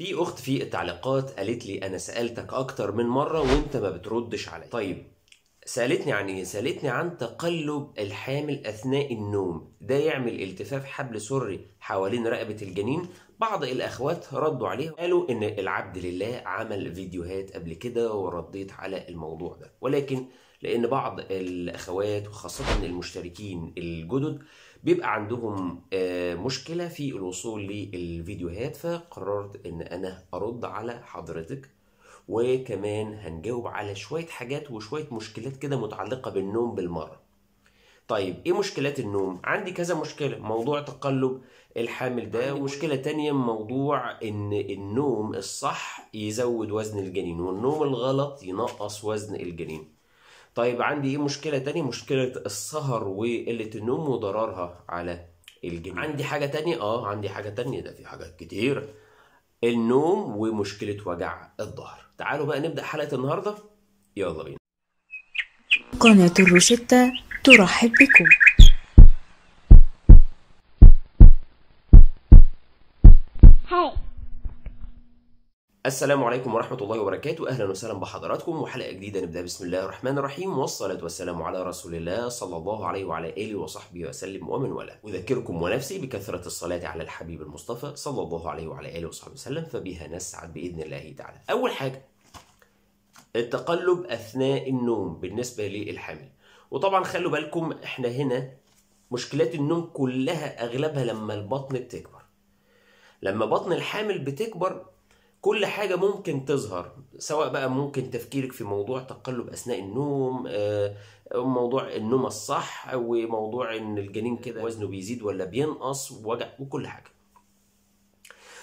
في اخت في التعليقات قالت لي انا سالتك اكتر من مره وانت ما بتردش عليا طيب سالتني عن ايه سالتني عن تقلب الحامل اثناء النوم ده يعمل التفاف حبل سري حوالين رقبه الجنين بعض الاخوات ردوا عليه قالوا ان العبد لله عمل فيديوهات قبل كده ورديت على الموضوع ده ولكن لان بعض الاخوات وخاصه المشتركين الجدد بيبقى عندهم آه، مشكله في الوصول للفيديوهات فقررت ان انا ارد على حضرتك وكمان هنجاوب على شوية حاجات وشوية مشكلات كده متعلقة بالنوم بالمرة طيب ايه مشكلات النوم عندي كذا مشكله موضوع تقلب الحامل ده ومشكله تانية موضوع ان النوم الصح يزود وزن الجنين والنوم الغلط ينقص وزن الجنين طيب عندي ايه مشكله تانية مشكله السهر وقله النوم وضررها على الجنين عندي حاجه تانية اه عندي حاجه تانية ده في حاجات كتير النوم ومشكله وجع الظهر تعالوا بقى نبدأ حلقة النهاردة يلا بينا قناة الروشتة ترحب بكم هاي السلام عليكم ورحمة الله وبركاته أهلا وسهلا بحضراتكم وحلقة جديدة نبدأ بسم الله الرحمن الرحيم والصلاة والسلام على رسول الله صلى الله عليه وعلى آله وصحبه وسلم ومن والاه أذكركم ونفسي بكثرة الصلاة على الحبيب المصطفى صلى الله عليه وعلى آله وصحبه وسلم فبها نسعد بإذن الله تعالى أول حاجة التقلب أثناء النوم بالنسبة للحامل وطبعا خلوا بالكم احنا هنا مشكلات النوم كلها أغلبها لما البطن بتكبر لما بطن الحامل بتكبر كل حاجة ممكن تظهر سواء بقى ممكن تفكيرك في موضوع تقلب أثناء النوم آه، موضوع النوم الصح وموضوع إن الجنين كده وزنه بيزيد ولا بينقص ووجع وكل حاجة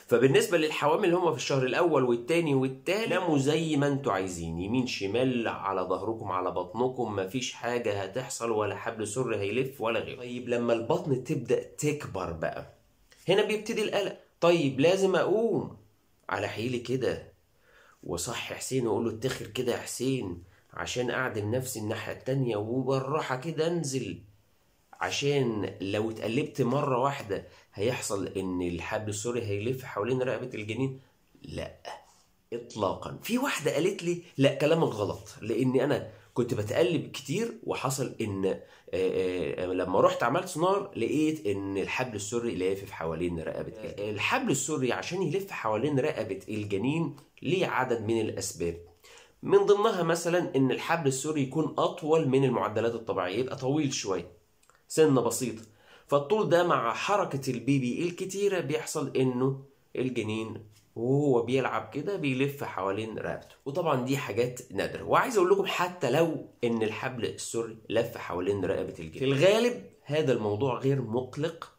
فبالنسبة للحوامل اللي هم في الشهر الأول والتاني والتالت ناموا زي ما انتوا عايزين يمين شمال على ظهركم على بطنكم مفيش حاجة هتحصل ولا حبل سر هيلف ولا غيره طيب لما البطن تبدأ تكبر بقى هنا بيبتدي القلق طيب لازم أقوم على حيلي كده وصح حسين واقول له اتخر كده يا حسين عشان اعدم نفسي الناحية التانية وبالراحة كده انزل عشان لو اتقلبت مرة واحدة هيحصل ان الحبل السوري هيلف حوالين رقبة الجنين لا اطلاقا في واحدة قالت لي لا كلامك غلط لاني انا كنت بتقلب كتير وحصل ان آه، آه، لما رحت عملت سونار لقيت ان الحبل السري لافف حوالين رقبه الحبل السري عشان يلف حوالين رقبه الجنين ليه عدد من الاسباب من ضمنها مثلا ان الحبل السري يكون اطول من المعدلات الطبيعيه يبقى طويل شويه سنه بسيطه فالطول ده مع حركه البيبي الكتيره بيحصل انه الجنين وهو بيلعب كده بيلف حوالين رقبته وطبعا دي حاجات نادره وعايز اقول لكم حتى لو ان الحبل السري لف حوالين رقبه الجدي في الغالب هذا الموضوع غير مقلق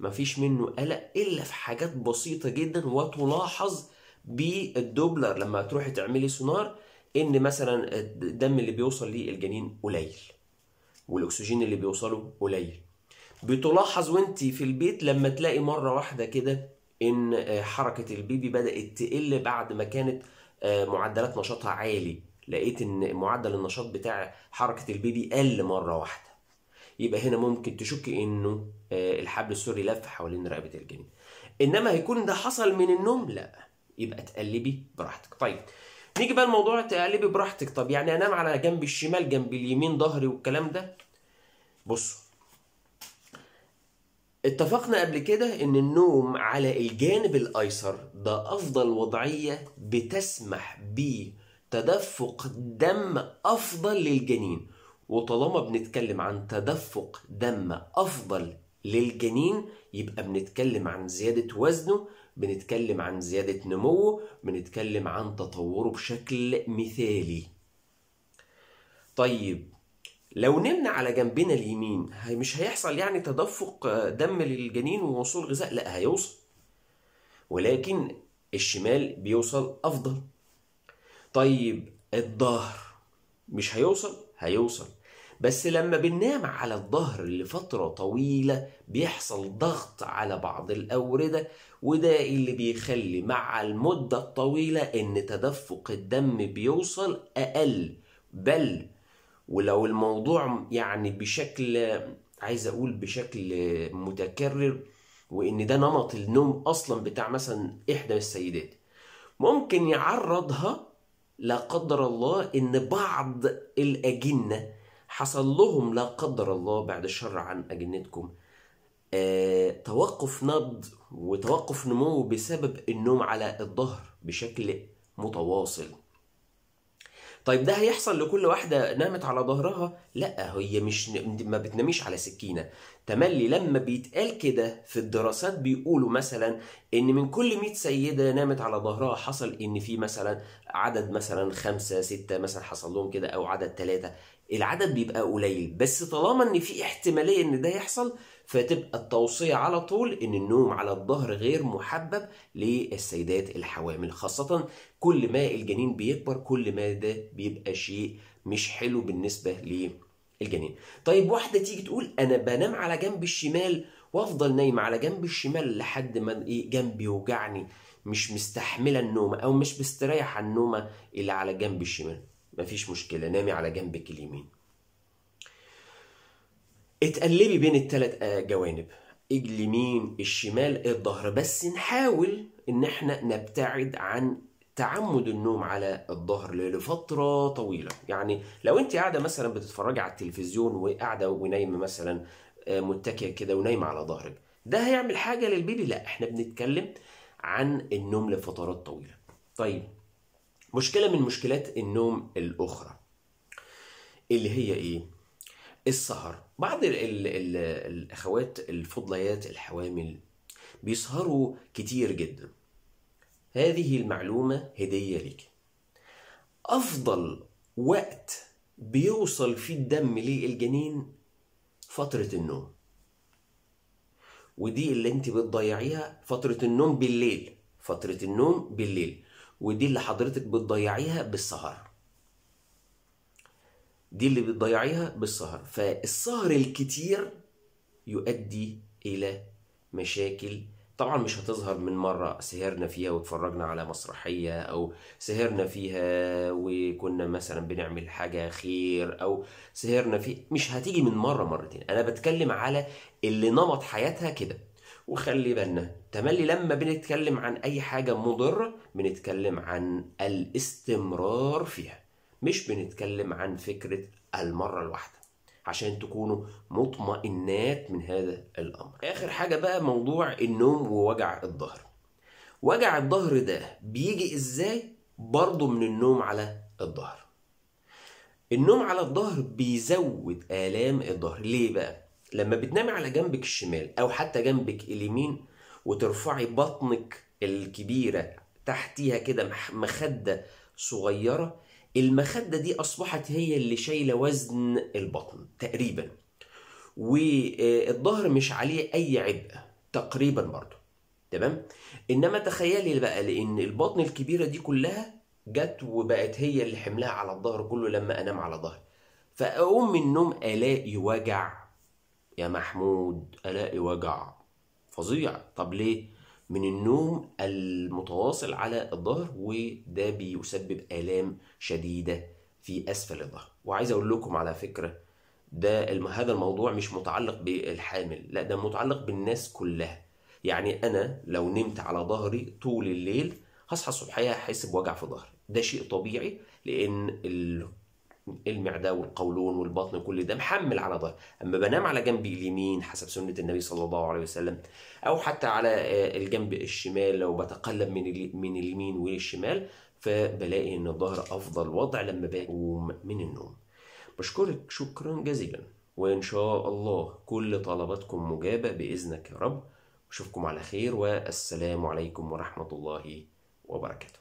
مفيش منه قلق الا في حاجات بسيطه جدا وتلاحظ بالدوبلر لما تروحي تعملي سونار ان مثلا الدم اللي بيوصل للجنين قليل والاكسجين اللي بيوصله قليل بتلاحظ وانت في البيت لما تلاقي مره واحده كده ان آه، حركه البيبي بدات تقل بعد ما كانت آه، معدلات نشاطها عالي لقيت ان معدل النشاط بتاع حركه البيبي قل مره واحده يبقى هنا ممكن تشك انه آه، الحبل السوري لف حوالين رقبه الجنين انما هيكون ده حصل من النوم لا يبقى تقلبي براحتك طيب نيجي بقى لموضوع تقلبي براحتك طب يعني انام على جنب الشمال جنب اليمين ظهري والكلام ده بصوا اتفقنا قبل كده ان النوم على الجانب الايسر ده افضل وضعية بتسمح بتدفق دم افضل للجنين وطالما بنتكلم عن تدفق دم افضل للجنين يبقى بنتكلم عن زيادة وزنه بنتكلم عن زيادة نموه بنتكلم عن تطوره بشكل مثالي طيب لو نمنا على جنبنا اليمين هي مش هيحصل يعني تدفق آه، دم للجنين ووصول غذاء لا هيوصل ولكن الشمال بيوصل افضل طيب الظهر مش هيوصل هيوصل بس لما بننام على الظهر لفترة طويلة بيحصل ضغط على بعض الأوردة وده اللي بيخلي مع المدة الطويلة إن تدفق الدم بيوصل أقل بل ولو الموضوع يعني بشكل عايز اقول بشكل متكرر وان ده نمط النوم اصلا بتاع مثلا احدى السيدات ممكن يعرضها لا قدر الله ان بعض الاجنه حصل لهم لا قدر الله بعد الشر عن اجنتكم آه، توقف نبض وتوقف نمو بسبب النوم على الظهر بشكل متواصل طيب ده هيحصل لكل واحده نامت على ظهرها لا هي مش ما بتناميش على سكينه تملي لما بيتقال كده في الدراسات بيقولوا مثلا ان من كل 100 سيده نامت على ظهرها حصل ان في مثلا عدد مثلا خمسة ستة مثلا حصل لهم كده او عدد ثلاثة العدد بيبقى قليل بس طالما ان في احتماليه ان ده يحصل فتبقى التوصيه على طول ان النوم على الظهر غير محبب للسيدات الحوامل خاصه كل ما الجنين بيكبر كل ما ده بيبقى شيء مش حلو بالنسبه للجنين طيب واحده تيجي تقول انا بنام على جنب الشمال وافضل نايم على جنب الشمال لحد ما ايه جنبي يوجعني مش مستحمله النوم او مش مستريحه النومه اللي على جنب الشمال مفيش مشكلة نامي على جنبك اليمين اتقلبي بين الثلاث آه، جوانب اليمين الشمال الظهر بس نحاول ان احنا نبتعد عن تعمد النوم على الظهر لفتره طويله يعني لو انت قاعده مثلا بتتفرجي على التلفزيون وقاعده ونايمه مثلا آه، متكيه كده ونايمه على ظهرك ده هيعمل حاجه للبيبي لا احنا بنتكلم عن النوم لفترات طويله طيب مشكلة من مشكلات النوم الأخرى اللي هي إيه؟ السهر بعض الـ الـ الـ الأخوات الفضليات الحوامل بيسهروا كتير جدا هذه المعلومة هدية لك أفضل وقت بيوصل فيه الدم للجنين فترة النوم ودي اللي انت بتضيعيها فترة النوم بالليل فترة النوم بالليل ودي اللي حضرتك بتضيعيها بالسهر دي اللي بتضيعيها بالسهر فالسهر الكتير يؤدي الى مشاكل طبعا مش هتظهر من مرة سهرنا فيها واتفرجنا على مسرحية أو سهرنا فيها وكنا مثلا بنعمل حاجة خير أو سهرنا فيها مش هتيجي من مرة مرتين أنا بتكلم على اللي نمط حياتها كده وخلي بالنا تملي لما بنتكلم عن أي حاجة مضرة بنتكلم عن الاستمرار فيها مش بنتكلم عن فكرة المرة الواحدة عشان تكونوا مطمئنات من هذا الأمر آخر حاجة بقى موضوع النوم ووجع الظهر وجع الظهر ده بيجي إزاي برضه من النوم على الظهر النوم على الظهر بيزود آلام الظهر ليه بقى لما بتنامي على جنبك الشمال او حتى جنبك اليمين وترفعي بطنك الكبيرة تحتيها كده مخدة صغيرة المخدة دي أصبحت هي اللي شايلة وزن البطن تقريبا والظهر مش عليه أي عبء تقريبا برضه تمام إنما تخيلي بقى لأن البطن الكبيرة دي كلها جت وبقت هي اللي حملها على الظهر كله لما أنام على ظهري فأقوم من النوم ألاقي وجع يا محمود ألاقي وجع فظيع طب ليه؟ من النوم المتواصل على الظهر وده بيسبب آلام شديدة في أسفل الظهر وعايز أقول لكم على فكرة ده هذا الموضوع مش متعلق بالحامل لا ده متعلق بالناس كلها يعني أنا لو نمت على ظهري طول الليل هصحى الصبحية احس بوجع في ظهري ده شيء طبيعي لأن المعدة والقولون والبطن وكل ده محمل على ظهر أما بنام على جنب اليمين حسب سنة النبي صلى الله عليه وسلم أو حتى على آه، الجنب الشمال لو بتقلب من من اليمين والشمال فبلاقي إن الظهر أفضل وضع لما بقوم من النوم بشكرك شكرا جزيلا وإن شاء الله كل طلباتكم مجابة بإذنك يا رب أشوفكم على خير والسلام عليكم ورحمة الله وبركاته